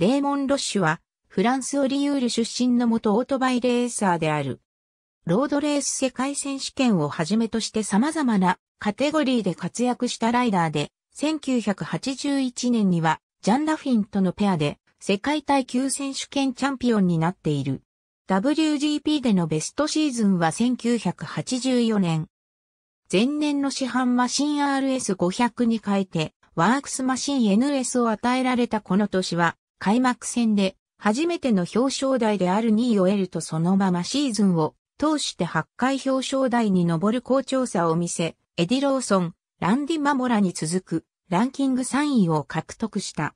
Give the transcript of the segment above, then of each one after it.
レーモン・ロッシュは、フランスオリユール出身の元オートバイレーサーである。ロードレース世界選手権をはじめとして様々なカテゴリーで活躍したライダーで、1981年にはジャン・ラフィンとのペアで世界耐久選手権チャンピオンになっている。WGP でのベストシーズンは1984年。前年の市販マシン RS500 に変えて、ワークスマシン NS を与えられたこの年は、開幕戦で初めての表彰台である2位を得るとそのままシーズンを通して8回表彰台に上る好調さを見せ、エディ・ローソン、ランディ・マモラに続くランキング3位を獲得した。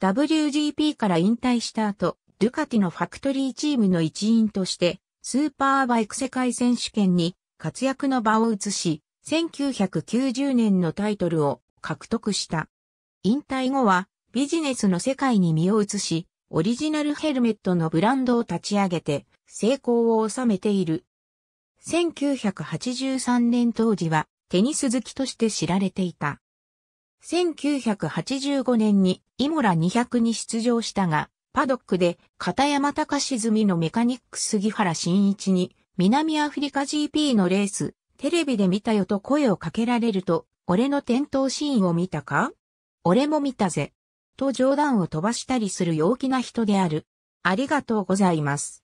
WGP から引退した後、ドゥカティのファクトリーチームの一員として、スーパーバイク世界選手権に活躍の場を移し、1990年のタイトルを獲得した。引退後は、ビジネスの世界に身を移し、オリジナルヘルメットのブランドを立ち上げて、成功を収めている。1983年当時は、テニス好きとして知られていた。1985年にイモラ200に出場したが、パドックで片山隆みのメカニック杉原慎一に南アフリカ GP のレース、テレビで見たよと声をかけられると、俺の転倒シーンを見たか俺も見たぜ。と冗談を飛ばしたりする陽気な人である。ありがとうございます。